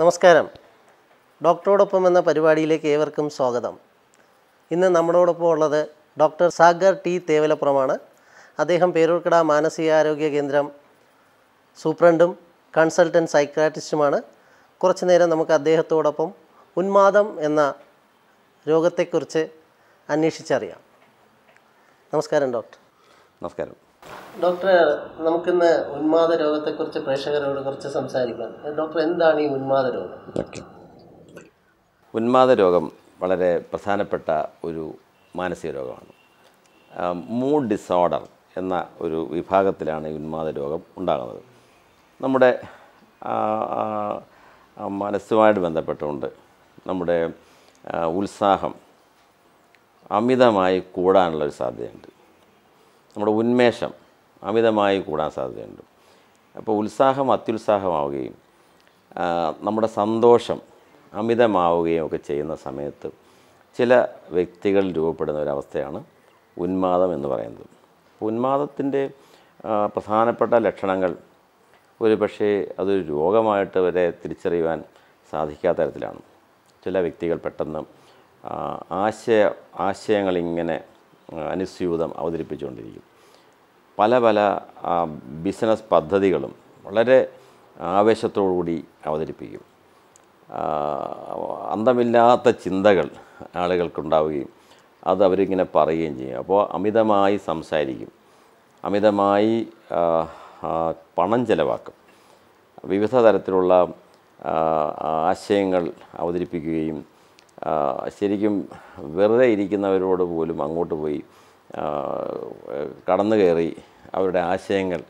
നമസ്കാരം ഡോക്ടറോടൊപ്പം എന്ന പരിപാടിയിലേക്ക് ഏവർക്കും സ്വാഗതം ഇന്ന് നമ്മളോടൊപ്പം ഉള്ളത് ഡോക്ടർ സാഗർ ടി തേവലപ്പുറമാണ് അദ്ദേഹം പേരൂർക്കട മാനസികാരോഗ്യ കേന്ദ്രം സൂപ്രണ്ടും കൺസൾട്ടൻ്റ് സൈക്കാട്രിസ്റ്റുമാണ് കുറച്ചു നേരം നമുക്ക് അദ്ദേഹത്തോടൊപ്പം ഉന്മാദം എന്ന രോഗത്തെക്കുറിച്ച് അന്വേഷിച്ചറിയാം നമസ്കാരം ഡോക്ടർ നമസ്കാരം ഡോക്ടറെ നമുക്കിന്ന് ഉന്മാദ കുറിച്ച് പ്രേക്ഷകരോട് കുറച്ച് സംസാരിക്കാം ഡോക്ടർ എന്താണ് ഈ ഉന്മാദ രോഗം ഉന്മാദ രോഗം വളരെ പ്രധാനപ്പെട്ട ഒരു മാനസിക രോഗമാണ് മൂഡ് ഡിസോർഡർ എന്ന ഒരു വിഭാഗത്തിലാണ് ഈ ഉന്മാദ രോഗം ഉണ്ടാകുന്നത് നമ്മുടെ മനസ്സുമായിട്ട് ബന്ധപ്പെട്ടുകൊണ്ട് നമ്മുടെ ഉത്സാഹം അമിതമായി കൂടാനുള്ളൊരു സാധ്യതയുണ്ട് നമ്മുടെ ഉന്മേഷം അമിതമായി കൂടാൻ സാധ്യതയുണ്ട് അപ്പോൾ ഉത്സാഹം അത്യുത്സാഹമാവുകയും നമ്മുടെ സന്തോഷം അമിതമാവുകയും ഒക്കെ ചെയ്യുന്ന സമയത്ത് ചില വ്യക്തികൾ രൂപപ്പെടുന്ന ഒരവസ്ഥയാണ് ഉന്മാദം എന്ന് പറയുന്നത് ഉന്മാദത്തിൻ്റെ പ്രധാനപ്പെട്ട ലക്ഷണങ്ങൾ ഒരു പക്ഷേ അതൊരു രോഗമായിട്ട് വരെ തിരിച്ചറിയുവാൻ സാധിക്കാത്ത തരത്തിലാണ് ചില വ്യക്തികൾ പെട്ടെന്ന് ആശയ ആശയങ്ങളിങ്ങനെ അനുസ്യൂതം അവതരിപ്പിച്ചുകൊണ്ടിരിക്കും പല പല ബിസിനസ് പദ്ധതികളും വളരെ ആവേശത്തോടുകൂടി അവതരിപ്പിക്കും അന്തമില്ലാത്ത ചിന്തകൾ ആളുകൾക്കുണ്ടാവുകയും അത് അവരിങ്ങനെ പറയുകയും ചെയ്യും അപ്പോൾ അമിതമായി സംസാരിക്കും അമിതമായി പണം ചിലവാക്കും വിവിധ തരത്തിലുള്ള ആശയങ്ങൾ അവതരിപ്പിക്കുകയും ശരിക്കും വെറുതെ ഇരിക്കുന്നവരോട് പോലും അങ്ങോട്ട് പോയി കടന്നു കയറി അവരുടെ ആശയങ്ങൾ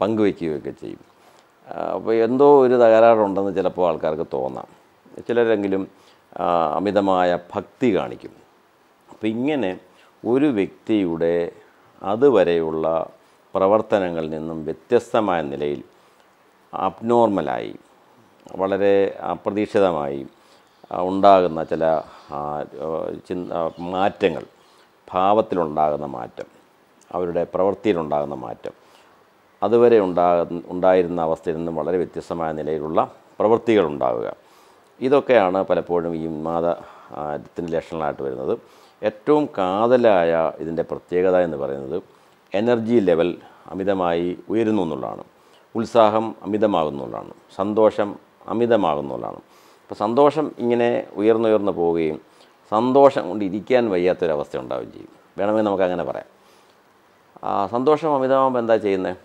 പങ്കുവയ്ക്കുകയൊക്കെ ചെയ്യും അപ്പോൾ എന്തോ ഒരു തകരാറുണ്ടെന്ന് ചിലപ്പോൾ ആൾക്കാർക്ക് തോന്നാം ചിലരെങ്കിലും അമിതമായ ഭക്തി കാണിക്കും അപ്പം ഇങ്ങനെ ഒരു വ്യക്തിയുടെ അതുവരെയുള്ള പ്രവർത്തനങ്ങളിൽ നിന്നും വ്യത്യസ്തമായ നിലയിൽ അബ്നോർമലായി വളരെ അപ്രതീക്ഷിതമായി ഉണ്ടാകുന്ന ചില മാറ്റങ്ങൾ ഭാവത്തിലുണ്ടാകുന്ന മാറ്റം അവരുടെ പ്രവൃത്തിയിലുണ്ടാകുന്ന മാറ്റം അതുവരെ ഉണ്ടാകുന്ന ഉണ്ടായിരുന്ന അവസ്ഥയിൽ നിന്നും വളരെ വ്യത്യസ്തമായ നിലയിലുള്ള പ്രവൃത്തികൾ ഉണ്ടാവുക ഇതൊക്കെയാണ് പലപ്പോഴും ഈ ഉന്മാദത്തിൻ്റെ ലക്ഷണങ്ങളായിട്ട് വരുന്നത് ഏറ്റവും കാതലായ ഇതിൻ്റെ പ്രത്യേകത എന്ന് പറയുന്നത് എനർജി ലെവൽ അമിതമായി ഉയരുന്നു എന്നുള്ളതാണ് ഉത്സാഹം അമിതമാകുന്നുള്ളതാണ് സന്തോഷം അമിതമാകുന്നുള്ളതാണ് അപ്പോൾ സന്തോഷം ഇങ്ങനെ ഉയർന്നുയർന്നു പോവുകയും സന്തോഷം കൊണ്ട് ഇരിക്കാൻ വയ്യാത്തൊരവസ്ഥ ഉണ്ടാവുകയും ചെയ്യും വേണമെങ്കിൽ നമുക്കങ്ങനെ പറയാം സന്തോഷം അമിതമാകുമ്പോൾ എന്താ ചെയ്യുന്നത്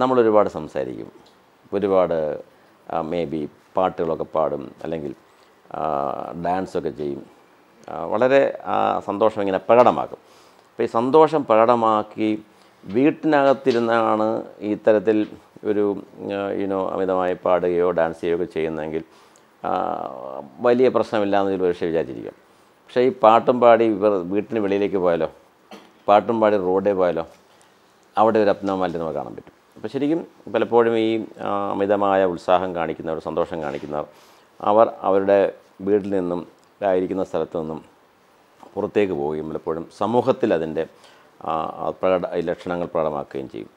നമ്മളൊരുപാട് സംസാരിക്കും ഒരുപാട് മേ ബി പാട്ടുകളൊക്കെ പാടും അല്ലെങ്കിൽ ഡാൻസൊക്കെ ചെയ്യും വളരെ സന്തോഷം ഇങ്ങനെ പ്രകടമാക്കും അപ്പോൾ ഈ സന്തോഷം പ്രകടമാക്കി വീട്ടിനകത്തിരുന്നാണ് ഇത്തരത്തിൽ ഒരു യുനോ അമിതമായി പാടുകയോ ഡാൻസ് ചെയ്യുകയോ ചെയ്യുന്നതെങ്കിൽ വലിയ പ്രശ്നമില്ലാന്ന് ഒരു പക്ഷേ വിചാരിച്ചിരിക്കാം പക്ഷേ ഈ പാട്ടും പാടി വീട്ടിന് വെളിയിലേക്ക് പോയാലോ പാട്ടും പാടി റോഡേ പോയാലോ അവിടെ ഒരു അപ്നമാലിറ്റി നമുക്ക് കാണാൻ പറ്റും അപ്പോൾ ശരിക്കും പലപ്പോഴും ഈ അമിതമായ ഉത്സാഹം കാണിക്കുന്നവർ സന്തോഷം കാണിക്കുന്നവർ അവർ അവരുടെ വീട്ടിൽ നിന്നും ആയിരിക്കുന്ന സ്ഥലത്തു നിന്നും പുറത്തേക്ക് പോവുകയും പലപ്പോഴും സമൂഹത്തിൽ അതിൻ്റെ പ്രകട ലക്ഷണങ്ങൾ പ്രകടമാക്കുകയും ചെയ്യും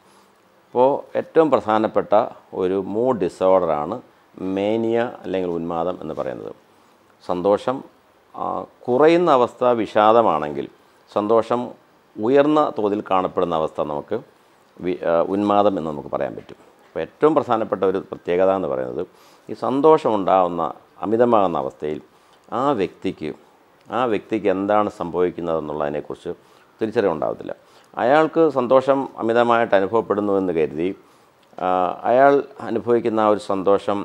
അപ്പോൾ ഏറ്റവും പ്രധാനപ്പെട്ട ഒരു മൂഡ് ഡിസോർഡറാണ് മേനിയ അല്ലെങ്കിൽ ഉന്മാദം എന്ന് പറയുന്നത് സന്തോഷം കുറയുന്ന അവസ്ഥ വിഷാദമാണെങ്കിൽ സന്തോഷം ഉയർന്ന തോതിൽ കാണപ്പെടുന്ന അവസ്ഥ നമുക്ക് ഉന്മാദം എന്ന് നമുക്ക് പറയാൻ പറ്റും അപ്പോൾ ഏറ്റവും പ്രധാനപ്പെട്ട ഒരു പ്രത്യേകത എന്ന് പറയുന്നത് ഈ സന്തോഷമുണ്ടാകുന്ന അമിതമാകുന്ന അവസ്ഥയിൽ ആ വ്യക്തിക്ക് ആ വ്യക്തിക്ക് എന്താണ് സംഭവിക്കുന്നതെന്നുള്ളതിനെക്കുറിച്ച് തിരിച്ചറിവുണ്ടാകത്തില്ല അയാൾക്ക് സന്തോഷം അമിതമായിട്ട് അനുഭവപ്പെടുന്നു എന്ന് കരുതി അയാൾ അനുഭവിക്കുന്ന ആ ഒരു സന്തോഷം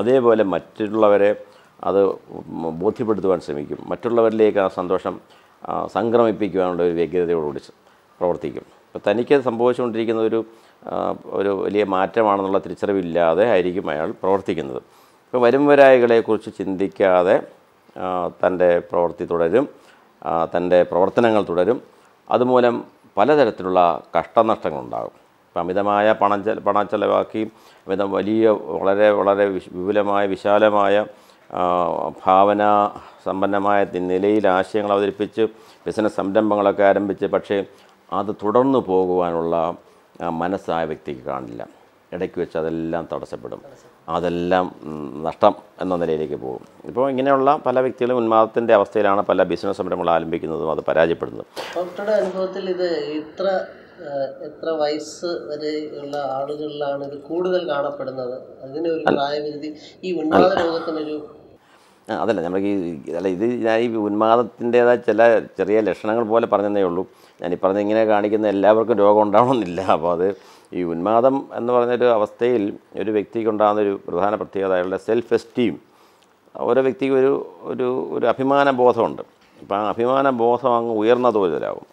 അതേപോലെ മറ്റുള്ളവരെ അത് ബോധ്യപ്പെടുത്തുവാൻ ശ്രമിക്കും മറ്റുള്ളവരിലേക്ക് ആ സന്തോഷം സംക്രമിപ്പിക്കുവാനുള്ള ഒരു വ്യഗ്രതയോടുകൂടി പ്രവർത്തിക്കും അപ്പോൾ തനിക്ക് സംഭവിച്ചുകൊണ്ടിരിക്കുന്ന ഒരു ഒരു വലിയ മാറ്റമാണെന്നുള്ള തിരിച്ചറിവില്ലാതെ ആയിരിക്കും അയാൾ പ്രവർത്തിക്കുന്നത് ഇപ്പോൾ വരുംവരായികളെക്കുറിച്ച് ചിന്തിക്കാതെ തൻ്റെ പ്രവൃത്തി തുടരും തൻ്റെ പ്രവർത്തനങ്ങൾ തുടരും അതുമൂലം പലതരത്തിലുള്ള കഷ്ടനഷ്ടങ്ങളുണ്ടാകും ഇപ്പം അമിതമായ പണം പണം ചെലവാക്കി അമിതം വലിയ വളരെ വളരെ വിപുലമായ വിശാലമായ ഭാവന സമ്പന്നമായ നിലയിൽ ആശയങ്ങൾ അവതരിപ്പിച്ച് ബിസിനസ് സംരംഭങ്ങളൊക്കെ ആരംഭിച്ച് പക്ഷേ അത് തുടർന്നു പോകുവാനുള്ള മനസ്സായ വ്യക്തിക്ക് കാണില്ല ഇടയ്ക്ക് വെച്ച് അതെല്ലാം തടസ്സപ്പെടും അതെല്ലാം നഷ്ടം എന്ന നിലയിലേക്ക് പോകും ഇപ്പോൾ ഇങ്ങനെയുള്ള പല വ്യക്തികളും ഉന്മാദത്തിൻ്റെ അവസ്ഥയിലാണ് പല ബിസിനസ് സംരംഭങ്ങൾ ആരംഭിക്കുന്നതും അത് പരാജയപ്പെടുന്നതും ഡോക്ടറുടെ അനുഭവത്തിൽ ഇത് ഇത്ര എത്ര വയസ്സ് വരെയുള്ള ആളുകളിലാണ് ഇത് കൂടുതൽ കാണപ്പെടുന്നത് അതിനൊരു പ്രായപരിധി ഈ ഉന്മാദ രോഗത്തിനൊരു അതല്ല നമ്മൾ ഈ അല്ല ഇത് ഞാൻ ഈ ഉന്മാദത്തിൻ്റെതായ ചില ചെറിയ ലക്ഷണങ്ങൾ പോലെ പറഞ്ഞതേ ഉള്ളൂ ഞാൻ ഈ പറഞ്ഞ ഇങ്ങനെ കാണിക്കുന്ന എല്ലാവർക്കും രോഗം ഉണ്ടാവണമെന്നില്ല അപ്പോൾ അത് ഈ ഉന്മാദം എന്ന് പറഞ്ഞൊരു അവസ്ഥയിൽ ഒരു വ്യക്തിക്ക് ഉണ്ടാകുന്ന ഒരു പ്രധാന പ്രത്യേകത അയാളുടെ സെൽഫ് എസ്റ്റീം ഓരോ വ്യക്തിക്കും ഒരു ഒരു ഒരു അഭിമാന ബോധമുണ്ട് അപ്പോൾ ആ അഭിമാന ബോധം അങ്ങ് ഉയർന്ന തോതിലാവും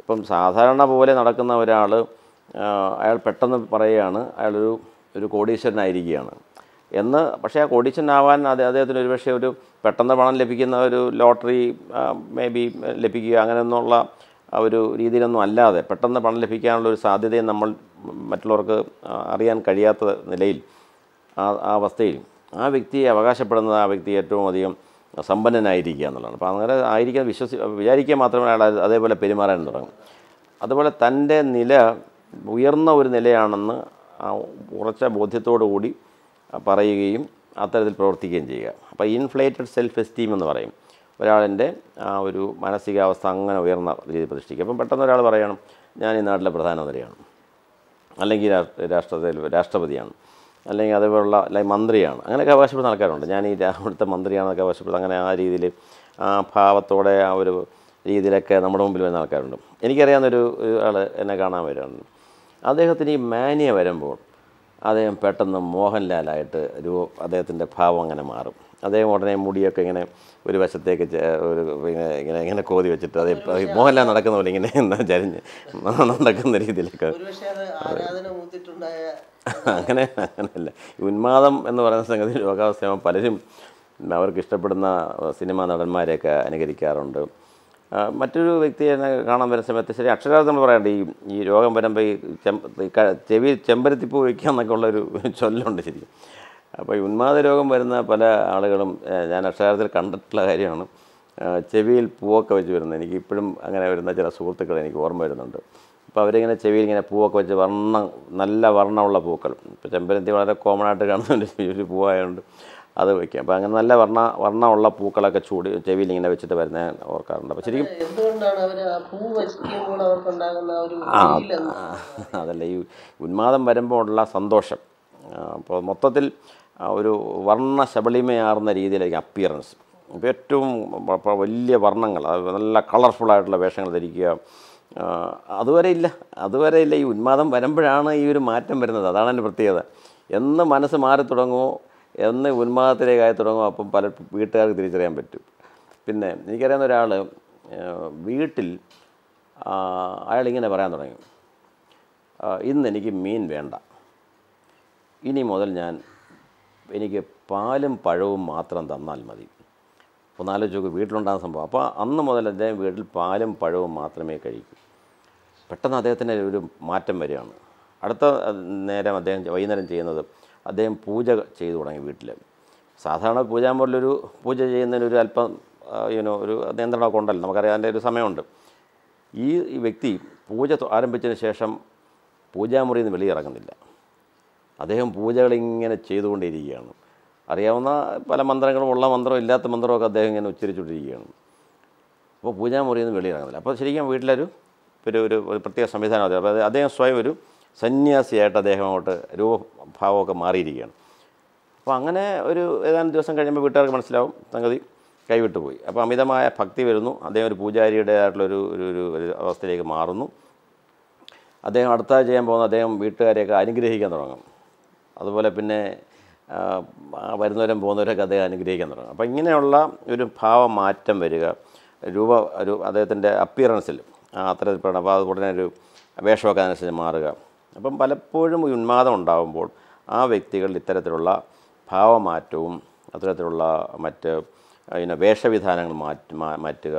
ഇപ്പം സാധാരണ പോലെ നടക്കുന്ന ഒരാൾ അയാൾ പെട്ടെന്ന് പറയുകയാണ് അയാളൊരു ഒരു കോടീശ്വരനായിരിക്കുകയാണ് എന്ന് പക്ഷേ ആ കോടീശനാവാൻ അത് അദ്ദേഹത്തിന് ഒരുപക്ഷെ ഒരു പെട്ടെന്ന് പണം ലഭിക്കുന്ന ഒരു ലോട്ടറി മേ ബി ലഭിക്കുക അങ്ങനെയൊന്നുള്ള ഒരു രീതിയിലൊന്നും അല്ലാതെ പെട്ടെന്ന് പണം ലഭിക്കാനുള്ള ഒരു സാധ്യതയും നമ്മൾ മറ്റുള്ളവർക്ക് അറിയാൻ കഴിയാത്ത നിലയിൽ ആ ആ അവസ്ഥയിൽ ആ വ്യക്തിയെ അവകാശപ്പെടുന്നത് ആ വ്യക്തി ഏറ്റവും അധികം സമ്പന്നനായിരിക്കുക എന്നുള്ളതാണ് അപ്പോൾ അങ്ങനെ ആയിരിക്കാൻ വിശ്വസി വിചാരിക്കുക മാത്രമേ അയാൾ അതേപോലെ പെരുമാറാൻ തുടങ്ങും അതുപോലെ തൻ്റെ നില ഉയർന്ന ഒരു നിലയാണെന്ന് ഉറച്ച ബോധ്യത്തോടു കൂടി പറയുകയും അത്തരത്തിൽ പ്രവർത്തിക്കുകയും ചെയ്യുക അപ്പോൾ ഇൻഫ്ലേറ്റഡ് സെൽഫ് എസ്റ്റീം എന്ന് പറയും ഒരാളിൻ്റെ ആ ഒരു മാനസികാവസ്ഥ അങ്ങനെ ഉയർന്ന രീതിയിൽ പ്രതിഷ്ഠിക്കുക അപ്പം പെട്ടെന്ന് ഒരാൾ പറയണം ഞാൻ ഈ നാട്ടിലെ പ്രധാനമന്ത്രിയാണ് അല്ലെങ്കിൽ രാഷ്ട്രത്തിൽ രാഷ്ട്രപതിയാണ് അല്ലെങ്കിൽ അതേപോലുള്ള അല്ലെങ്കിൽ മന്ത്രിയാണ് അങ്ങനെയൊക്കെ അവകാശപ്പെടുന്ന ആൾക്കാരുണ്ട് ഞാൻ ഈ അവിടുത്തെ മന്ത്രിയാണെന്നൊക്കെ അവകാശപ്പെടുന്നത് അങ്ങനെ ആ രീതിയിൽ ആ ഭാവത്തോടെ ആ ഒരു രീതിയിലൊക്കെ നമ്മുടെ മുമ്പിൽ വരുന്ന ആൾക്കാരുണ്ട് എനിക്കറിയാവുന്നൊരു ആൾ എന്നെ കാണാൻ വരുന്നുണ്ട് അദ്ദേഹത്തിന് ഈ മാനിയ വരുമ്പോൾ അദ്ദേഹം പെട്ടെന്ന് മോഹൻലാലായിട്ട് രൂപ അദ്ദേഹത്തിൻ്റെ ഭാവം അങ്ങനെ മാറും അദ്ദേഹം ഉടനെ മുടിയൊക്കെ ഇങ്ങനെ ഒരു വശത്തേക്ക് ഒരു പിന്നെ ഇങ്ങനെ ഇങ്ങനെ കോതി വെച്ചിട്ട് അതേ മോഹൻലാൽ നടക്കുന്ന പോലെ ഇങ്ങനെ എന്താ ചരിഞ്ഞ് നടക്കുന്ന രീതിയിലൊക്കെ അങ്ങനെ അങ്ങനെയല്ല ഉന്മാദം എന്ന് പറയുന്ന സംഗതി രോഗാവസ്ഥയാകുമ്പോൾ പലരും അവർക്ക് ഇഷ്ടപ്പെടുന്ന സിനിമാ നടന്മാരെയൊക്കെ അനുകരിക്കാറുണ്ട് മറ്റൊരു വ്യക്തിയെ കാണാൻ വരുന്ന സമയത്ത് ശരി അക്ഷരാർത്ഥം നമ്മൾ പറയണ്ട ഈ ഈ രോഗം വരുമ്പോൾ ഈ ചെവി ചെമ്പരത്തിപ്പ് വയ്ക്കുക എന്നൊക്കെ ഉള്ളൊരു ചൊല്ലുണ്ട് ശരി അപ്പോൾ ഈ ഉന്മാദ രോഗം വരുന്ന പല ആളുകളും ഞാൻ അക്ഷരാർത്ഥത്തിൽ കണ്ടിട്ടുള്ള കാര്യമാണ് ചെവിയിൽ പൂവൊക്കെ വെച്ച് വരുന്നത് എനിക്ക് ഇപ്പോഴും അങ്ങനെ വരുന്ന ചില സുഹൃത്തുക്കൾ എനിക്ക് ഓർമ്മ വരുന്നുണ്ട് അപ്പോൾ അവരിങ്ങനെ ചെവിയിൽ ഇങ്ങനെ പൂവൊക്കെ വെച്ച് വർണ്ണം നല്ല വർണ്ണമുള്ള പൂക്കൾ ഇപ്പോൾ ചെമ്പരത്തി വളരെ കോമൺ ആയിട്ട് കാണുന്നുണ്ട് ഒരു പൂവായതുകൊണ്ട് അത് വയ്ക്കും അപ്പോൾ അങ്ങനെ നല്ല വർണ്ണ വർണ്ണമുള്ള പൂക്കളൊക്കെ ചൂടി ചെവിയിൽ ഇങ്ങനെ വെച്ചിട്ട് വരുന്ന ഓർക്കാറുണ്ട് അപ്പം ശരിക്കും ആ അതല്ല ഈ ഉന്മാദം വരുമ്പോൾ ഉള്ള സന്തോഷം അപ്പോൾ മൊത്തത്തിൽ ഒരു വർണ്ണ ശബളിമയാർന്ന രീതിയിലായിരിക്കും അപ്പിയറൻസ് ഇപ്പോൾ ഏറ്റവും വലിയ വർണ്ണങ്ങൾ നല്ല കളർഫുള്ളായിട്ടുള്ള വേഷങ്ങൾ ധരിക്കുക അതുവരെ ഇല്ല അതുവരെ ഇല്ല ഈ ഉന്മാദം വരുമ്പോഴാണ് ഈ ഒരു മാറ്റം വരുന്നത് അതാണ് എൻ്റെ പ്രത്യേകത എന്ന് മനസ്സ് മാറി തുടങ്ങുമോ ഒന്ന് ഉന്മാദത്തിലേക്കായി തുടങ്ങും അപ്പം പല വീട്ടുകാർക്ക് തിരിച്ചറിയാൻ പറ്റും പിന്നെ എനിക്കറിയാവുന്ന ഒരാൾ വീട്ടിൽ അയാൾ ഇങ്ങനെ പറയാൻ തുടങ്ങി ഇന്ന് എനിക്ക് മീൻ വേണ്ട ഇനി മുതൽ ഞാൻ എനിക്ക് പാലും പഴവും മാത്രം തന്നാൽ മതി ചോക്ക് വീട്ടിലുണ്ടാകുന്ന സംഭവം അപ്പോൾ അന്ന് മുതൽ അദ്ദേഹം വീട്ടിൽ പാലും പഴവും മാത്രമേ കഴിക്കൂ പെട്ടെന്ന് അദ്ദേഹത്തിൻ്റെ ഒരു മാറ്റം വരികയാണ് അടുത്ത നേരം അദ്ദേഹം വൈകുന്നേരം ചെയ്യുന്നത് അദ്ദേഹം പൂജ ചെയ്തു തുടങ്ങി വീട്ടിൽ സാധാരണ പൂജാൻ പോലൊരു പൂജ ചെയ്യുന്നതിനൊരു അല്പം ഇനോ ഒരു നിയന്ത്രണമൊക്കെ ഉണ്ടല്ലോ നമുക്കറിയാം അതിൻ്റെ ഒരു സമയമുണ്ട് ഈ വ്യക്തി പൂജ ആരംഭിച്ചതിന് ശേഷം പൂജാമുറിയിൽ നിന്ന് വെളിയിറങ്ങുന്നില്ല അദ്ദേഹം പൂജകളിങ്ങനെ ചെയ്തുകൊണ്ടിരിക്കുകയാണ് അറിയാവുന്ന പല മന്ത്രങ്ങളും ഉള്ള മന്ത്രവും ഇല്ലാത്ത മന്ത്രമൊക്കെ അദ്ദേഹം ഇങ്ങനെ ഉച്ചരിച്ചുകൊണ്ടിരിക്കുകയാണ് അപ്പോൾ പൂജാമുറിയിൽ നിന്ന് വെളിയിറങ്ങുന്നില്ല അപ്പോൾ ശരിക്കും വീട്ടിലൊരു ഒരു ഒരു പ്രത്യേക സംവിധാനം അപ്പോൾ അദ്ദേഹം സ്വയം ഒരു സന്യാസിയായിട്ട് അദ്ദേഹം അങ്ങോട്ട് രൂപഭാവമൊക്കെ മാറിയിരിക്കുകയാണ് അപ്പോൾ അങ്ങനെ ഒരു ഏതാനും ദിവസം കഴിയുമ്പോൾ വീട്ടുകാർക്ക് മനസ്സിലാവും സംഗതി കൈവിട്ടു പോയി അപ്പോൾ അമിതമായ ഭക്തി വരുന്നു അദ്ദേഹം ഒരു പൂജാരിയുടേതായിട്ടുള്ളൊരു ഒരു ഒരു ഒരു അവസ്ഥയിലേക്ക് മാറുന്നു അദ്ദേഹം അടുത്ത ചെയ്യാൻ പോകുന്ന അദ്ദേഹം വീട്ടുകാരെയൊക്കെ അനുഗ്രഹിക്കാൻ തുടങ്ങും അതുപോലെ പിന്നെ വരുന്നവരും പോകുന്നവരൊക്കെ അദ്ദേഹം അനുഗ്രഹിക്കാൻ തുടങ്ങും അപ്പോൾ ഇങ്ങനെയുള്ള ഒരു ഭാവമാറ്റം വരിക രൂപ ഒരു അദ്ദേഹത്തിൻ്റെ അപ്പിയറൻസിൽ അത്തരത്തിൽപ്പെടും അപ്പോൾ അത് ഉടനെ ഒരു വേഷമൊക്കെ അതിനനുസരിച്ച് മാറുക അപ്പം പലപ്പോഴും ഈ ഉന്മാദം ഉണ്ടാകുമ്പോൾ ആ വ്യക്തികൾ ഇത്തരത്തിലുള്ള ഭാവമാറ്റവും അത്തരത്തിലുള്ള മറ്റ് പിന്നെ വേഷവിധാനങ്ങൾ മാറ്റ മാറ്റുക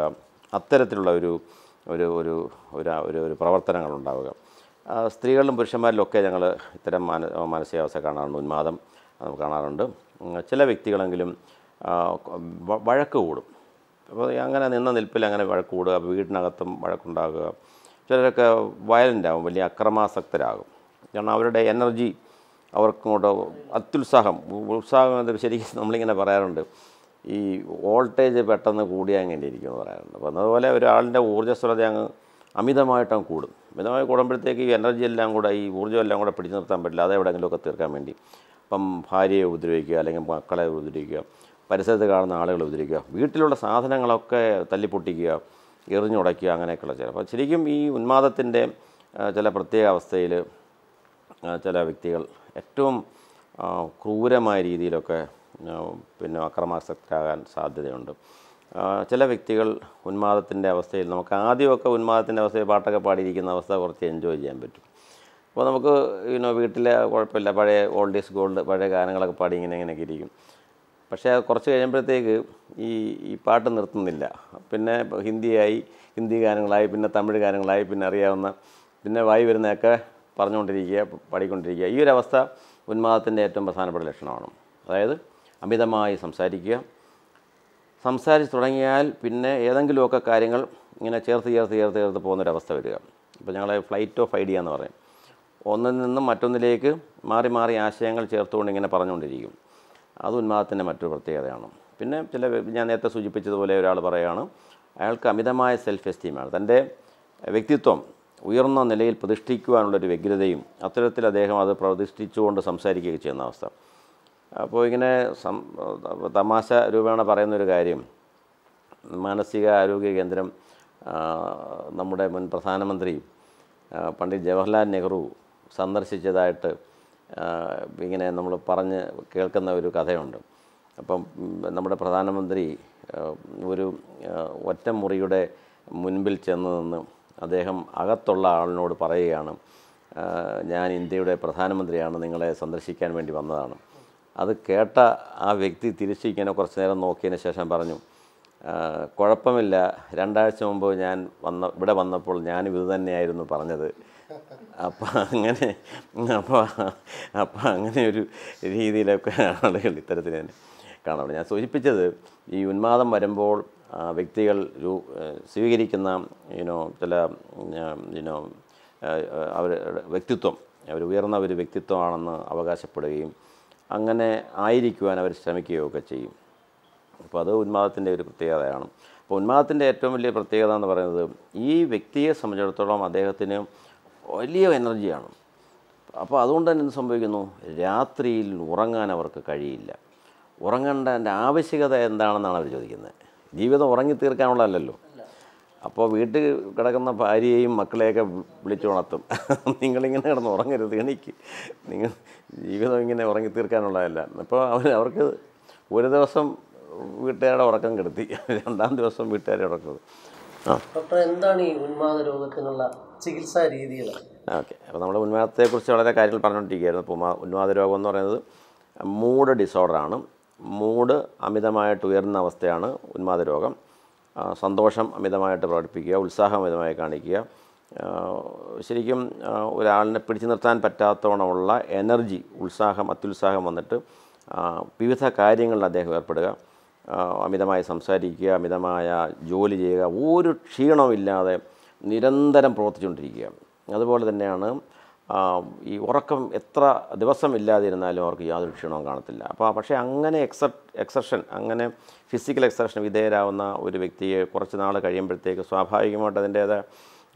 അത്തരത്തിലുള്ള ഒരു ഒരു ഒരു ഒരു ഒരു പ്രവർത്തനങ്ങൾ ഉണ്ടാവുക സ്ത്രീകളിലും പുരുഷന്മാരിലൊക്കെ ഞങ്ങൾ ഇത്തരം മാന മാനസികാവസ്ഥ കാണാറുണ്ട് ഉന്മാദം നമുക്ക് കാണാറുണ്ട് ചില വ്യക്തികളെങ്കിലും വഴക്ക് കൂടും അപ്പോൾ അങ്ങനെ നിന്ന നിൽപ്പിൽ അങ്ങനെ വഴക്ക് കൂടുക വീടിനകത്തും വഴക്കുണ്ടാകുക ചിലരൊക്കെ വയലൻ്റ് ആകും വലിയ അക്രമാസക്തരാകും കാരണം അവരുടെ എനർജി അവർക്കങ്ങോട്ട് അത്യുത്സാഹം ഉത്സാഹം എന്ന് ശരിക്കും നമ്മളിങ്ങനെ പറയാറുണ്ട് ഈ വോൾട്ടേജ് പെട്ടെന്ന് കൂടിയാൽ അങ്ങനെ ഇരിക്കും എന്ന് പറയാറുണ്ട് അപ്പോൾ അതുപോലെ ഒരാളിൻ്റെ ഊർജ്ജസ്വലത അങ്ങ് അമിതമായിട്ടങ്ങ് കൂടും അമിതമായി കൂടുമ്പോഴത്തേക്ക് ഈ എനർജി എല്ലാം കൂടെ ഈ ഊർജ്ജം എല്ലാം കൂടെ പിടിച്ചു നിർത്താൻ പറ്റില്ല അത് എവിടെയെങ്കിലുമൊക്കെ തീർക്കാൻ വേണ്ടി ഇപ്പം ഭാര്യയെ ഉപദ്രവിക്കുക അല്ലെങ്കിൽ മക്കളെ ഉപദ്രവിക്കുക പരിസരത്ത് കാണുന്ന ആളുകളെ ഉപദ്രവിക്കുക വീട്ടിലുള്ള സാധനങ്ങളൊക്കെ തല്ലിപ്പൊട്ടിക്കുക എറിഞ്ഞുടയ്ക്കുക അങ്ങനെയൊക്കെയുള്ള ചില അപ്പോൾ ശരിക്കും ഈ ഉന്മാദത്തിൻ്റെ ചില പ്രത്യേക അവസ്ഥയിൽ ചില വ്യക്തികൾ ഏറ്റവും ക്രൂരമായ രീതിയിലൊക്കെ പിന്നെ അക്രമാസക്തരാകാൻ സാധ്യതയുണ്ട് ചില വ്യക്തികൾ ഉന്മാദത്തിൻ്റെ അവസ്ഥയിൽ നമുക്ക് ആദ്യമൊക്കെ ഉന്മാദത്തിൻ്റെ അവസ്ഥയിൽ പാട്ടൊക്കെ പാടിയിരിക്കുന്ന അവസ്ഥ കുറച്ച് എൻജോയ് ചെയ്യാൻ പറ്റും അപ്പോൾ നമുക്ക് ഇന്നോ വീട്ടിലെ കുഴപ്പമില്ല പഴയ ഓൾഡ് ഈസ് ഗോൾഡ് പഴയ ഗാനങ്ങളൊക്കെ പാടി ഇങ്ങനെ ഇങ്ങനെയൊക്കെ ഇരിക്കും പക്ഷേ കുറച്ച് കഴിയുമ്പോഴത്തേക്ക് ഈ ഈ പാട്ട് നിർത്തുന്നില്ല പിന്നെ ഹിന്ദിയായി ഹിന്ദി ഗാനങ്ങളായി പിന്നെ തമിഴ് ഗാനങ്ങളായി പിന്നെ അറിയാവുന്ന പിന്നെ വായി വരുന്നതൊക്കെ പറഞ്ഞുകൊണ്ടിരിക്കുക പാടിക്കൊണ്ടിരിക്കുക ഈ ഒരു അവസ്ഥ ഉന്മാദത്തിൻ്റെ ഏറ്റവും പ്രധാനപ്പെട്ട ലക്ഷണമാണ് അതായത് അമിതമായി സംസാരിക്കുക സംസാരിച്ച് തുടങ്ങിയാൽ പിന്നെ ഏതെങ്കിലുമൊക്കെ കാര്യങ്ങൾ ഇങ്ങനെ ചേർത്ത് ചേർത്ത് ചേർത്ത് ചേർത്ത് പോകുന്നൊരവസ്ഥ വരിക ഇപ്പോൾ ഞങ്ങളെ ഫ്ലൈറ്റ് ഓഫ് ഐഡിയ എന്ന് പറയും ഒന്നിൽ നിന്നും മറ്റൊന്നിലേക്ക് മാറി മാറി ആശയങ്ങൾ ചേർത്തുകൊണ്ട് ഇങ്ങനെ പറഞ്ഞുകൊണ്ടിരിക്കും അത് ഉന്മാദത്തിൻ്റെ മറ്റൊരു പ്രത്യേകതയാണ് പിന്നെ ചില ഞാൻ നേരത്തെ സൂചിപ്പിച്ചതുപോലെ ഒരാൾ പറയുകയാണ് അയാൾക്ക് അമിതമായ സെൽഫ് എസ്റ്റീമാണ് തൻ്റെ വ്യക്തിത്വം ഉയർന്ന നിലയിൽ പ്രതിഷ്ഠിക്കുവാനുള്ളൊരു വ്യഗ്രതയും അത്തരത്തിൽ അദ്ദേഹം അത് പ്രതിഷ്ഠിച്ചുകൊണ്ട് സംസാരിക്കുകയൊക്കെ ചെയ്യുന്ന അവസ്ഥ അപ്പോൾ ഇങ്ങനെ തമാശ രൂപേണ പറയുന്നൊരു കാര്യം മാനസിക ആരോഗ്യ കേന്ദ്രം നമ്മുടെ മുൻ പ്രധാനമന്ത്രി പണ്ഡിറ്റ് ജവഹർലാൽ നെഹ്റു സന്ദർശിച്ചതായിട്ട് ഇങ്ങനെ നമ്മൾ പറഞ്ഞ് കേൾക്കുന്ന ഒരു കഥയുണ്ട് അപ്പം നമ്മുടെ പ്രധാനമന്ത്രി ഒരു മുറിയുടെ മുൻപിൽ ചെന്ന് നിന്ന് അദ്ദേഹം അകത്തുള്ള ആളിനോട് പറയുകയാണ് ഞാൻ ഇന്ത്യയുടെ പ്രധാനമന്ത്രിയാണ് നിങ്ങളെ സന്ദർശിക്കാൻ വേണ്ടി വന്നതാണ് അത് കേട്ട ആ വ്യക്തി തിരിച്ചിരിക്കാനോ കുറച്ച് നേരം നോക്കിയതിന് ശേഷം പറഞ്ഞു കുഴപ്പമില്ല രണ്ടാഴ്ച മുമ്പ് ഞാൻ വന്ന ഇവിടെ വന്നപ്പോൾ ഞാനും ഇത് തന്നെയായിരുന്നു പറഞ്ഞത് അപ്പം അങ്ങനെ അപ്പോൾ അപ്പം അങ്ങനെ ഒരു രീതിയിലൊക്കെ ആളുകൾ ഇത്തരത്തിൽ തന്നെ കാണപ്പെടും ഞാൻ സൂചിപ്പിച്ചത് ഈ ഉന്മാദം വരുമ്പോൾ വ്യക്തികൾ രൂ സ്വീകരിക്കുന്ന ഇനോ ചില ഇനോ അവരുടെ വ്യക്തിത്വം അവർ ഉയർന്ന ഒരു വ്യക്തിത്വമാണെന്ന് അവകാശപ്പെടുകയും അങ്ങനെ ആയിരിക്കുവാൻ അവർ ശ്രമിക്കുകയൊക്കെ ചെയ്യും അപ്പോൾ അത് ഉന്മാദത്തിൻ്റെ ഒരു പ്രത്യേകതയാണ് അപ്പോൾ ഉന്മാദത്തിൻ്റെ ഏറ്റവും വലിയ പ്രത്യേകത എന്ന് പറയുന്നത് ഈ വ്യക്തിയെ സംബന്ധിച്ചിടത്തോളം അദ്ദേഹത്തിന് വലിയ എനർജിയാണ് അപ്പോൾ അതുകൊണ്ട് തന്നെ എന്ത് സംഭവിക്കുന്നു രാത്രിയിൽ ഉറങ്ങാൻ അവർക്ക് കഴിയില്ല ഉറങ്ങേണ്ടതിൻ്റെ ആവശ്യകത എന്താണെന്നാണ് അവർ ചോദിക്കുന്നത് ജീവിതം ഉറങ്ങി തീർക്കാനുള്ളതല്ലോ അപ്പോൾ വീട്ടിൽ കിടക്കുന്ന ഭാര്യയെയും മക്കളെയൊക്കെ വിളിച്ചുണർത്തും നിങ്ങളിങ്ങനെ കിടന്ന് ഉറങ്ങരുത് എനിക്ക് നിങ്ങൾ ജീവിതം ഇങ്ങനെ ഉറങ്ങി തീർക്കാനുള്ളതല്ല അപ്പോൾ അവർ അവർക്ക് ഒരു ദിവസം വീട്ടുകാരുടെ ഉറക്കം കെടുത്തി രണ്ടാം ദിവസം ഉറക്കം ആ ഡോക്ടർ എന്താണ് ഈ ഉന്മാദ രോഗത്തിനുള്ള ചികിത്സാ രീതികളാണ് ഓക്കെ അപ്പോൾ നമ്മൾ ഉന്മാദത്തെക്കുറിച്ച് വളരെ കാര്യങ്ങൾ പറഞ്ഞുകൊണ്ടിരിക്കുകയായിരുന്നു അപ്പോൾ ഉന്മാദ രോഗം എന്ന് പറയുന്നത് മൂഡ് ഡിസോർഡറാണ് മൂഡ് അമിതമായിട്ട് ഉയർന്ന അവസ്ഥയാണ് ഉന്മാദ രോഗം സന്തോഷം അമിതമായിട്ട് പ്രകടിപ്പിക്കുക ഉത്സാഹം അമിതമായി കാണിക്കുക ശരിക്കും ഒരാളിനെ പിടിച്ചു നിർത്താൻ പറ്റാത്തോണമുള്ള എനർജി ഉത്സാഹം അത്യുത്സാഹം വന്നിട്ട് വിവിധ കാര്യങ്ങളിൽ അദ്ദേഹം ഏർപ്പെടുക അമിതമായി സംസാരിക്കുക അമിതമായ ജോലി ചെയ്യുക ഒരു ക്ഷീണമില്ലാതെ നിരന്തരം പ്രവർത്തിച്ചുകൊണ്ടിരിക്കുകയാണ് അതുപോലെ തന്നെയാണ് ഈ ഉറക്കം എത്ര ദിവസം ഇല്ലാതിരുന്നാലും അവർക്ക് യാതൊരു ക്ഷീണവും കാണത്തില്ല അപ്പോൾ പക്ഷേ അങ്ങനെ എക്സ എക്സെപ്ഷൻ അങ്ങനെ ഫിസിക്കൽ എക്സെപ്ഷൻ വിധേയരാകുന്ന ഒരു വ്യക്തിയെ കുറച്ച് നാൾ കഴിയുമ്പോഴത്തേക്ക് സ്വാഭാവികമായിട്ട് അതിൻ്റേതായ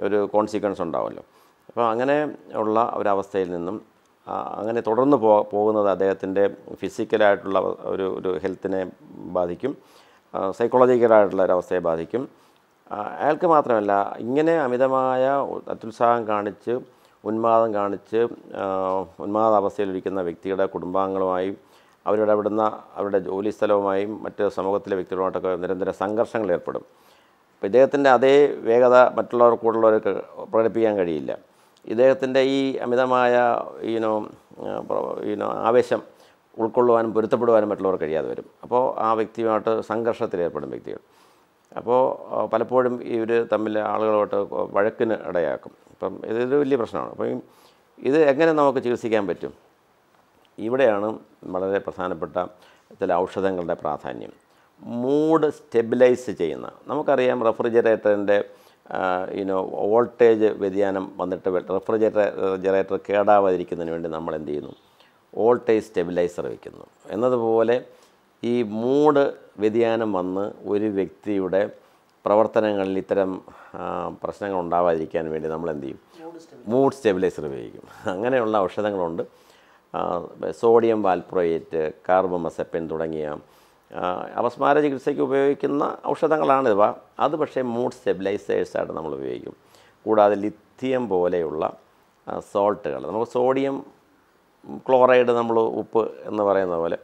ഒരു കോൺസിക്വൻസ് ഉണ്ടാവുമല്ലോ അപ്പോൾ അങ്ങനെ ഉള്ള ഒരവസ്ഥയിൽ നിന്നും അങ്ങനെ തുടർന്ന് പോ പോകുന്നത് അദ്ദേഹത്തിൻ്റെ ഫിസിക്കലായിട്ടുള്ള ഒരു ഒരു ഹെൽത്തിനെ ബാധിക്കും സൈക്കോളജിക്കലായിട്ടുള്ള ഒരവസ്ഥയെ ബാധിക്കും അയാൾക്ക് മാത്രമല്ല ഇങ്ങനെ അമിതമായ അത്യുത്സാഹം കാണിച്ച് ഉന്മാദം കാണിച്ച് ഉന്മാദാവസ്ഥയിലിരിക്കുന്ന വ്യക്തികളുടെ കുടുംബാംഗങ്ങളുമായി അവരിടപെടുന്ന അവരുടെ ജോലി സ്ഥലവുമായും മറ്റ് സമൂഹത്തിലെ വ്യക്തികളുമായിട്ടൊക്കെ നിരന്തര സംഘർഷങ്ങൾ ഏർപ്പെടും അപ്പോൾ ഇദ്ദേഹത്തിൻ്റെ അതേ വേഗത മറ്റുള്ളവർ കൂടുതലുള്ളവർക്ക് പ്രകടിപ്പിക്കാൻ കഴിയില്ല ഇദ്ദേഹത്തിൻ്റെ ഈ അമിതമായ ഈനോ ഈനോ ആവേശം ഉൾക്കൊള്ളുവാനും പൊരുത്തപ്പെടുവാനും മറ്റുള്ളവർ കഴിയാതെ വരും അപ്പോൾ ആ വ്യക്തിയുമായിട്ട് സംഘർഷത്തിലേർപ്പെടും വ്യക്തികൾ അപ്പോൾ പലപ്പോഴും ഇവർ തമ്മിൽ ആളുകളോട്ട് വഴക്കിന് ഇടയാക്കും അപ്പം ഇതൊരു വലിയ പ്രശ്നമാണ് അപ്പം ഇത് എങ്ങനെ നമുക്ക് ചികിത്സിക്കാൻ പറ്റും ഇവിടെയാണ് വളരെ പ്രധാനപ്പെട്ട ചില ഔഷധങ്ങളുടെ പ്രാധാന്യം മൂഡ് സ്റ്റെബിലൈസ് ചെയ്യുന്ന നമുക്കറിയാം റെഫ്രിജറേറ്ററിൻ്റെ ഇനോ വോൾട്ടേജ് വ്യതിയാനം വന്നിട്ട് റെഫ്രിജറേറ്റർ ജനറേറ്റർ കേടാവാതിരിക്കുന്നതിന് വേണ്ടി നമ്മൾ എന്ത് ചെയ്യുന്നു വോൾട്ടേജ് സ്റ്റെബിലൈസർ വയ്ക്കുന്നു എന്നതുപോലെ ഈ മൂഡ് വ്യതിയാനം വന്ന് ഒരു വ്യക്തിയുടെ പ്രവർത്തനങ്ങളിൽ ഇത്തരം പ്രശ്നങ്ങൾ ഉണ്ടാവാതിരിക്കാൻ വേണ്ടി നമ്മൾ എന്ത് ചെയ്യും മൂഡ് സ്റ്റെബിലൈസർ ഉപയോഗിക്കും അങ്ങനെയുള്ള ഔഷധങ്ങളുണ്ട് സോഡിയം വാൽപ്രോയേറ്റ് കാർബമസെപ്പിൻ തുടങ്ങിയ അപസ്മാര ചികിത്സയ്ക്ക് ഉപയോഗിക്കുന്ന ഔഷധങ്ങളാണിവ അത് പക്ഷേ മൂഡ് സ്റ്റെബിലൈസേഴ്സായിട്ട് നമ്മൾ ഉപയോഗിക്കും കൂടാതെ ലിഥിയം പോലെയുള്ള സോൾട്ടുകൾ നമുക്ക് സോഡിയം ക്ലോറൈഡ് നമ്മൾ ഉപ്പ് എന്ന് പറയുന്ന പോലെ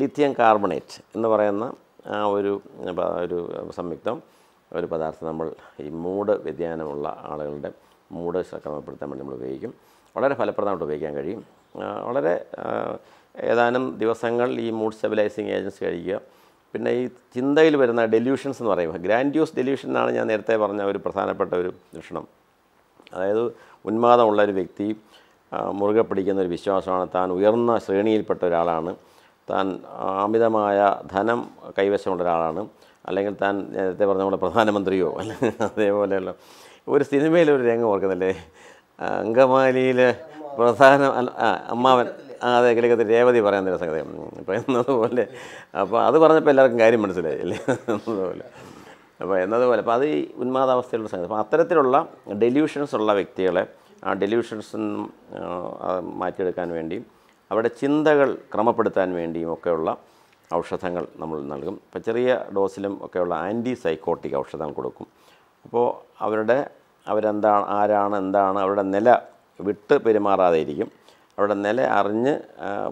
ലിത്തിയം കാർബണേറ്റ് എന്ന് പറയുന്ന ആ ഒരു ഒരു സംയുക്തം ഒരു പദാർത്ഥം നമ്മൾ ഈ മൂഡ് വ്യതിയാനമുള്ള ആളുകളുടെ മൂഡ് ക്രമപ്പെടുത്താൻ വേണ്ടി നമ്മൾ ഉപയോഗിക്കും വളരെ ഫലപ്രദമായിട്ട് ഉപയോഗിക്കാൻ കഴിയും വളരെ ഏതാനും ദിവസങ്ങൾ ഈ മൂഡ് സ്റ്റെബിലൈസിങ് ഏജൻസി കഴിക്കുക പിന്നെ ഈ ചിന്തയിൽ വരുന്ന ഡെല്യൂഷൻസ് എന്ന് പറയുമ്പോൾ ഗ്രാൻഡ്യൂസ് ഡെല്യൂഷൻ എന്നാണ് ഞാൻ നേരത്തെ പറഞ്ഞ ഒരു പ്രധാനപ്പെട്ട ഒരു ലക്ഷണം അതായത് ഉന്മാദമുള്ള ഒരു വ്യക്തി മുറുകെ പിടിക്കുന്ന ഒരു വിശ്വാസമാണ് താൻ ഉയർന്ന ശ്രേണിയിൽപ്പെട്ട ഒരാളാണ് താൻ അമിതമായ ധനം കൈവശമുള്ള ഒരാളാണ് അല്ലെങ്കിൽ താൻ നേരത്തെ പറഞ്ഞ നമ്മുടെ പ്രധാനമന്ത്രിയോ അല്ലെങ്കിൽ അതേപോലെയുള്ള ഒരു സിനിമയിൽ ഒരു രംഗം ഓർക്കുന്നില്ലേ അങ്കമാലിയിൽ പ്രധാന അമ്മാവൻ ആ അതെ കിളിക്കത്തിൽ രേവതി പറയാൻ തരുന്ന സംഗതി അപ്പോൾ എന്നതുപോലെ അപ്പോൾ അത് പറഞ്ഞപ്പോൾ എല്ലാവർക്കും കാര്യം മനസ്സിലായി അല്ലേ എന്നതുപോലെ അപ്പോൾ എന്നതുപോലെ അപ്പോൾ അത് ഈ ഉന്മാദാവസ്ഥയിലുള്ള സംഗതി അപ്പോൾ അത്തരത്തിലുള്ള ഡെല്യൂഷൻസ് ഉള്ള വ്യക്തികളെ ആ ഡെല്യൂഷൻസ് മാറ്റിയെടുക്കാൻ വേണ്ടി അവരുടെ ചിന്തകൾ ക്രമപ്പെടുത്താൻ വേണ്ടിയും ഒക്കെയുള്ള ഔഷധങ്ങൾ നമ്മൾ നൽകും ഇപ്പോൾ ചെറിയ ഡോസിലും ഒക്കെയുള്ള ആൻറ്റി സൈക്കോട്ടിക് ഔഷധം കൊടുക്കും അപ്പോൾ അവരുടെ അവരെന്താണ് ആരാണ് എന്താണ് അവരുടെ നില വിട്ട് പെരുമാറാതെ ഇരിക്കും അവരുടെ നില അറിഞ്ഞ്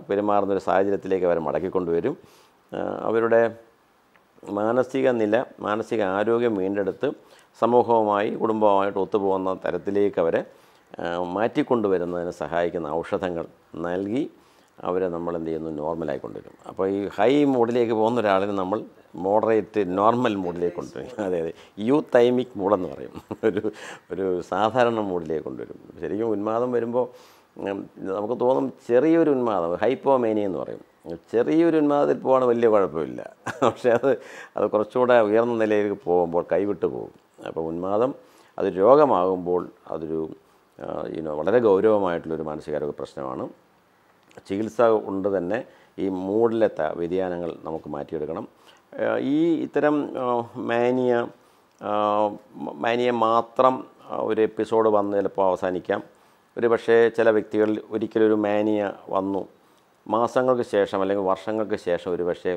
പെരുമാറുന്നൊരു സാഹചര്യത്തിലേക്ക് അവർ മടക്കിക്കൊണ്ടുവരും അവരുടെ മാനസിക നില മാനസിക ആരോഗ്യം വീണ്ടെടുത്ത് സമൂഹവുമായി കുടുംബവുമായിട്ട് ഒത്തുപോകുന്ന തരത്തിലേക്ക് അവരെ മാറ്റിക്കൊണ്ടുവരുന്നതിന് സഹായിക്കുന്ന ഔഷധങ്ങൾ നൽകി അവരെ നമ്മൾ എന്ത് ചെയ്യുന്നു നോർമലായി കൊണ്ടുവരും അപ്പോൾ ഈ ഹൈ മൂഡിലേക്ക് പോകുന്ന ഒരാളിനെ നമ്മൾ മോഡറേറ്റ് നോർമൽ മൂഡിലേക്ക് കൊണ്ടുവരും അതെ അതെ യൂത്തൈമിക് മൂഡെന്ന് പറയും ഒരു ഒരു സാധാരണ മൂഡിലേക്ക് കൊണ്ടുവരും ശരിക്കും ഉന്മാദം വരുമ്പോൾ നമുക്ക് തോന്നും ചെറിയൊരു ഉന്മാദം ഹൈപ്പോമേനി എന്ന് പറയും ചെറിയൊരു ഉന്മാദത്തിൽ പോകാൻ വലിയ കുഴപ്പമില്ല പക്ഷേ അത് അത് കുറച്ചുകൂടെ ഉയർന്ന നിലയിലേക്ക് പോകുമ്പോൾ കൈവിട്ട് പോകും അപ്പോൾ ഉന്മാദം അത് രോഗമാകുമ്പോൾ അതൊരു വളരെ ഗൗരവമായിട്ടുള്ളൊരു മാനസികാരോഗ്യ പ്രശ്നമാണ് ചികിത്സ കൊണ്ട് തന്നെ ഈ മൂഡിലത്തെ വ്യതിയാനങ്ങൾ നമുക്ക് മാറ്റിയെടുക്കണം ഈ ഇത്തരം മാനിയ മാനിയ മാത്രം ഒരു എപ്പിസോഡ് വന്ന് ചിലപ്പോൾ അവസാനിക്കാം ഒരു പക്ഷേ ചില വ്യക്തികളിൽ ഒരിക്കലൊരു മാനിയ വന്നു മാസങ്ങൾക്ക് ശേഷം അല്ലെങ്കിൽ വർഷങ്ങൾക്ക് ശേഷം ഒരു പക്ഷേ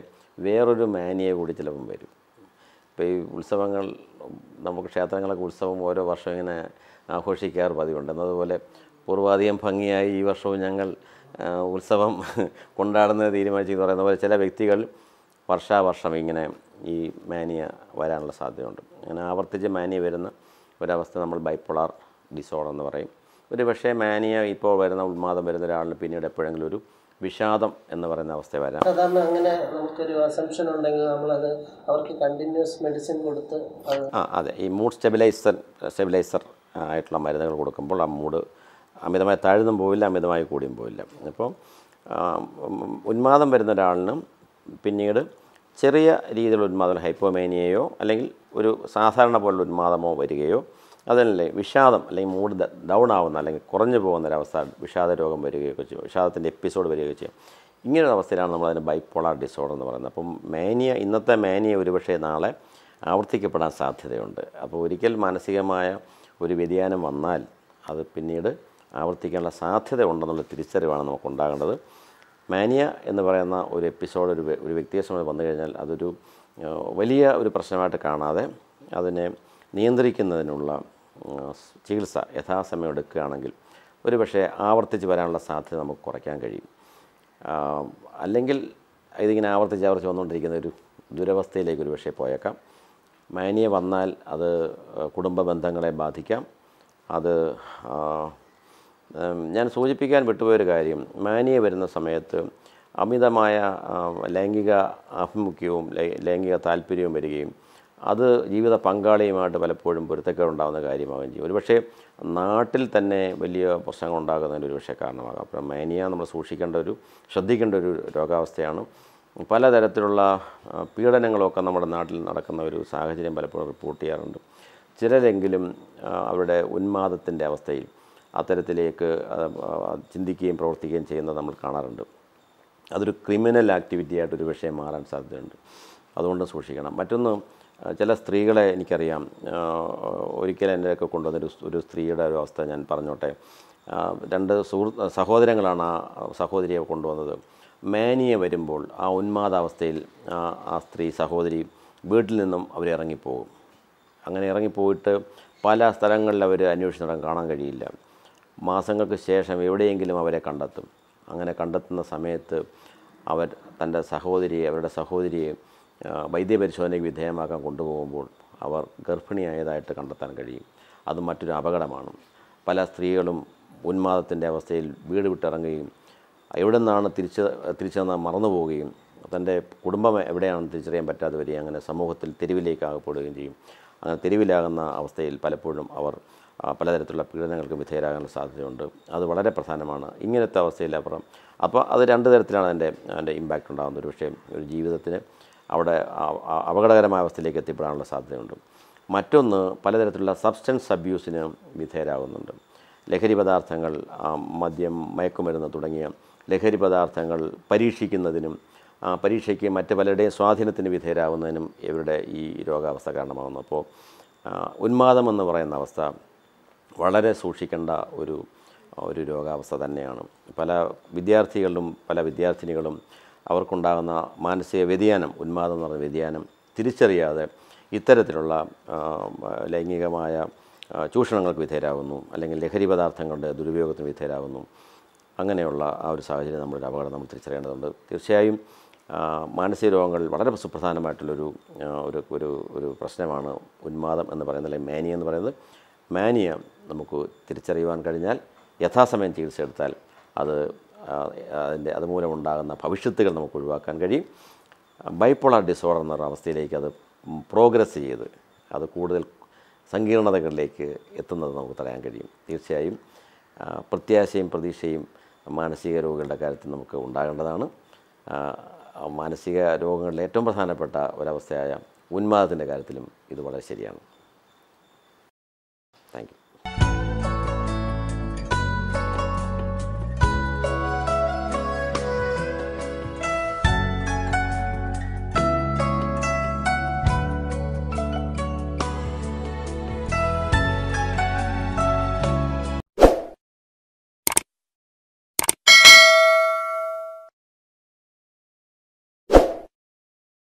വേറൊരു മാനിയ കൂടി ചിലപ്പം വരും ഇപ്പോൾ ഈ ഉത്സവങ്ങൾ നമുക്ക് ക്ഷേത്രങ്ങളൊക്കെ ഉത്സവം ഓരോ വർഷം ഇങ്ങനെ ആഘോഷിക്കാറ് പതിവുണ്ട് എന്നതുപോലെ പൂർവാധികം ഭംഗിയായി ഈ വർഷവും ഞങ്ങൾ ഉത്സവം കൊണ്ടാടുന്നത് തീരുമാനിച്ചെന്ന് പറയുന്ന പോലെ ചില വ്യക്തികൾ വർഷാവർഷം ഇങ്ങനെ ഈ മാനിയ വരാനുള്ള സാധ്യതയുണ്ട് അങ്ങനെ ആവർത്തിച്ച് മാനിയ വരുന്ന ഒരവസ്ഥ നമ്മൾ ബൈപ്പോളാർ ഡിസോർഡർ എന്ന് പറയും ഒരു പക്ഷേ മാനിയ ഇപ്പോൾ വരുന്ന ഉന്മാദം വരുന്ന ഒരാളിന് പിന്നീട് എപ്പോഴെങ്കിലും ഒരു വിഷാദം എന്ന് പറയുന്ന അവസ്ഥ വരാം സാധാരണ അങ്ങനെ നമുക്കൊരു അസംഷൻ ഉണ്ടെങ്കിൽ നമ്മളത് അവർക്ക് കണ്ടിന്യൂസ് മെഡിസിൻ കൊടുത്ത് ആ അതെ ഈ മൂഡ് സ്റ്റെബിലൈസർ സ്റ്റെബിലൈസർ ആയിട്ടുള്ള മരുന്നുകൾ കൊടുക്കുമ്പോൾ ആ മൂഡ് അമിതമായി താഴ്ന്നും പോവില്ല അമിതമായി കൂടിയും പോവില്ല അപ്പോൾ ഉന്മാദം വരുന്ന ഒരാളിനും പിന്നീട് ചെറിയ രീതിയിലുള്ള ഉന്മാദം ഹൈപ്പോമേനിയയോ അല്ലെങ്കിൽ ഒരു സാധാരണ പോലുള്ള ഉന്മാദമോ വരികയോ അതല്ലേ വിഷാദം അല്ലെങ്കിൽ മൂഡ് ഡൗൺ ആവുന്ന അല്ലെങ്കിൽ കുറഞ്ഞു പോകുന്ന ഒരവസ്ഥ വിഷാദ രോഗം വരികയൊക്കെ ചെയ്യും വിഷാദത്തിൻ്റെ എപ്പിസോഡ് വരികയൊക്കെ ചെയ്യും ഒരു അവസ്ഥയിലാണ് നമ്മളതിന് ബൈപ്പോളാർ ഡിസോർഡർ എന്ന് പറയുന്നത് അപ്പം മേനിയ ഇന്നത്തെ മേനിയ ഒരുപക്ഷെ നാളെ ആവർത്തിക്കപ്പെടാൻ സാധ്യതയുണ്ട് അപ്പോൾ ഒരിക്കൽ മാനസികമായ ഒരു വ്യതിയാനം വന്നാൽ അത് പിന്നീട് ആവർത്തിക്കാനുള്ള സാധ്യത ഉണ്ടെന്നുള്ള തിരിച്ചറിവാണ് നമുക്കുണ്ടാകേണ്ടത് മാനിയ എന്ന് പറയുന്ന ഒരു എപ്പിസോഡ് ഒരു ഒരു വ്യക്തിയെ സംബന്ധിച്ച് വന്നു കഴിഞ്ഞാൽ അതൊരു വലിയ ഒരു പ്രശ്നമായിട്ട് കാണാതെ അതിനെ നിയന്ത്രിക്കുന്നതിനുള്ള ചികിത്സ യഥാസമയം എടുക്കുകയാണെങ്കിൽ ഒരു പക്ഷേ ആവർത്തിച്ച് വരാനുള്ള സാധ്യത നമുക്ക് കുറയ്ക്കാൻ കഴിയും അല്ലെങ്കിൽ ഇതിങ്ങനെ ആവർത്തിച്ച് ആവർത്തിച്ച് വന്നുകൊണ്ടിരിക്കുന്ന ഒരു ദുരവസ്ഥയിലേക്ക് ഒരു പക്ഷേ പോയേക്കാം മാനിയ വന്നാൽ അത് കുടുംബ ബന്ധങ്ങളെ ബാധിക്കാം അത് ഞാൻ സൂചിപ്പിക്കാൻ വിട്ടുപോയൊരു കാര്യം മാനിയെ വരുന്ന സമയത്ത് അമിതമായ ലൈംഗിക ആഭിമുഖ്യവും ലൈംഗിക താല്പര്യവും വരികയും അത് ജീവിത പങ്കാളിയുമായിട്ട് പലപ്പോഴും പൊരുത്തക്കേടുണ്ടാകുന്ന കാര്യമാകുകയും ചെയ്യും ഒരുപക്ഷേ നാട്ടിൽ തന്നെ വലിയ പ്രശ്നങ്ങൾ ഉണ്ടാകുന്നതിന് പക്ഷേ കാരണമാകാം അപ്പം മാനിയ നമ്മൾ സൂക്ഷിക്കേണ്ട ഒരു ശ്രദ്ധിക്കേണ്ട ഒരു രോഗാവസ്ഥയാണ് പലതരത്തിലുള്ള പീഡനങ്ങളൊക്കെ നമ്മുടെ നാട്ടിൽ നടക്കുന്ന ഒരു സാഹചര്യം പലപ്പോഴും റിപ്പോർട്ട് ചെയ്യാറുണ്ട് ചിലരെങ്കിലും അവരുടെ ഉന്മാദത്തിൻ്റെ അവസ്ഥയിൽ അത്തരത്തിലേക്ക് ചിന്തിക്കുകയും പ്രവർത്തിക്കുകയും ചെയ്യുന്നത് നമ്മൾ കാണാറുണ്ട് അതൊരു ക്രിമിനൽ ആക്ടിവിറ്റി ഒരു വിഷയം മാറാൻ സാധ്യതയുണ്ട് അതുകൊണ്ട് സൂക്ഷിക്കണം മറ്റൊന്ന് ചില സ്ത്രീകളെ എനിക്കറിയാം ഒരിക്കലും ഒക്കെ കൊണ്ടുവന്നൊരു ഒരു സ്ത്രീയുടെ ഒരു അവസ്ഥ ഞാൻ പറഞ്ഞോട്ടെ രണ്ട് സുഹൃത്ത് സഹോദരങ്ങളാണ് ആ സഹോദരിയെ കൊണ്ടുവന്നത് മേനിയെ വരുമ്പോൾ ആ ഉന്മാദാവസ്ഥയിൽ ആ സ്ത്രീ സഹോദരി വീട്ടിൽ നിന്നും അവർ ഇറങ്ങിപ്പോകും അങ്ങനെ ഇറങ്ങിപ്പോയിട്ട് പല സ്ഥലങ്ങളിൽ അവർ അന്വേഷിച്ചിടം കാണാൻ കഴിയില്ല മാസങ്ങൾക്ക് ശേഷം എവിടെയെങ്കിലും അവരെ കണ്ടെത്തും അങ്ങനെ കണ്ടെത്തുന്ന സമയത്ത് അവർ തൻ്റെ സഹോദരിയെ അവരുടെ സഹോദരിയെ വൈദ്യപരിശോധനയ്ക്ക് വിധേയമാക്കാൻ കൊണ്ടുപോകുമ്പോൾ അവർ ഗർഭിണിയായതായിട്ട് കണ്ടെത്താൻ കഴിയും അത് മറ്റൊരു അപകടമാണ് പല സ്ത്രീകളും ഉന്മാദത്തിൻ്റെ അവസ്ഥയിൽ വീട് വിട്ടിറങ്ങുകയും എവിടെ നിന്നാണ് തിരിച്ച് തിരിച്ചു നിന്ന് മറന്നു പോവുകയും തൻ്റെ കുടുംബം എവിടെയാണെന്ന് തിരിച്ചറിയാൻ പറ്റാതെ വരികയും അങ്ങനെ സമൂഹത്തിൽ തെരുവിലേക്കാകപ്പെടുകയും ചെയ്യും അങ്ങനെ തെരുവിലാകുന്ന അവസ്ഥയിൽ പലപ്പോഴും അവർ പലതരത്തിലുള്ള പീഡനങ്ങൾക്ക് വിധേയരാകാനുള്ള സാധ്യതയുണ്ട് അത് വളരെ പ്രധാനമാണ് ഇങ്ങനത്തെ അവസ്ഥയിലപ്പുറം അപ്പോൾ അത് രണ്ട് തരത്തിലാണ് അതിൻ്റെ അതിൻ്റെ ഇമ്പാക്റ്റ് ഉണ്ടാകുന്നത് ഒരു പക്ഷേ ഒരു ജീവിതത്തിന് അവിടെ അപകടകരമായ അവസ്ഥയിലേക്ക് എത്തിപ്പെടാനുള്ള സാധ്യതയുണ്ട് മറ്റൊന്ന് പലതരത്തിലുള്ള സബ്സ്റ്റൻസ് അബ്യൂസിന് വിധേയരാകുന്നുണ്ട് ലഹരി പദാർത്ഥങ്ങൾ മദ്യം മയക്കുമരുന്ന് തുടങ്ങിയ ലഹരി പദാർത്ഥങ്ങൾ പരീക്ഷിക്കുന്നതിനും പരീക്ഷയ്ക്ക് മറ്റ് പലരുടെയും സ്വാധീനത്തിന് വിധേയരാകുന്നതിനും ഇവരുടെ ഈ രോഗാവസ്ഥ കാരണമാകുന്നു അപ്പോൾ ഉന്മാദം എന്ന് പറയുന്ന അവസ്ഥ വളരെ സൂക്ഷിക്കേണ്ട ഒരു ഒരു രോഗാവസ്ഥ തന്നെയാണ് പല വിദ്യാർത്ഥികളിലും പല വിദ്യാർത്ഥിനികളും അവർക്കുണ്ടാകുന്ന മാനസിക വ്യതിയാനം ഉന്മാദം എന്ന് പറയുന്ന വ്യതിയാനം തിരിച്ചറിയാതെ ഇത്തരത്തിലുള്ള ലൈംഗികമായ ചൂഷണങ്ങൾക്ക് വിധേയരാകുന്നു അല്ലെങ്കിൽ ലഹരി പദാർത്ഥങ്ങളുടെ ദുരുപയോഗത്തിന് വിധേയരാകുന്നു അങ്ങനെയുള്ള ആ ഒരു സാഹചര്യം നമ്മളൊരു അപകടം നമ്മൾ തിരിച്ചറിയേണ്ടതുണ്ട് തീർച്ചയായും മാനസിക രോഗങ്ങളിൽ വളരെ സുപ്രധാനമായിട്ടുള്ളൊരു ഒരു ഒരു ഒരു പ്രശ്നമാണ് ഉന്മാദം എന്ന് പറയുന്നത് അല്ലെങ്കിൽ മാനിയ എന്ന് പറയുന്നത് മാനിയ നമുക്ക് തിരിച്ചറിയുവാൻ കഴിഞ്ഞാൽ യഥാസമയം എടുത്താൽ അത് അതിൻ്റെ അതുമൂലമുണ്ടാകുന്ന ഭവിഷ്യത്തുകൾ നമുക്ക് ഒഴിവാക്കാൻ കഴിയും ബൈപ്പോളാർ ഡിസോർഡർ എന്ന അവസ്ഥയിലേക്ക് അത് പ്രോഗ്രസ് ചെയ്ത് അത് കൂടുതൽ സങ്കീർണതകളിലേക്ക് എത്തുന്നത് നമുക്ക് തടയാൻ കഴിയും തീർച്ചയായും പ്രത്യാശയും പ്രതീക്ഷയും മാനസിക രോഗികളുടെ കാര്യത്തിൽ നമുക്ക് ഉണ്ടാകേണ്ടതാണ് മാനസിക രോഗങ്ങളിലെ ഏറ്റവും പ്രധാനപ്പെട്ട ഒരവസ്ഥയായ ഉന്മാദത്തിൻ്റെ കാര്യത്തിലും ഇത് വളരെ ശരിയാണ് താങ്ക്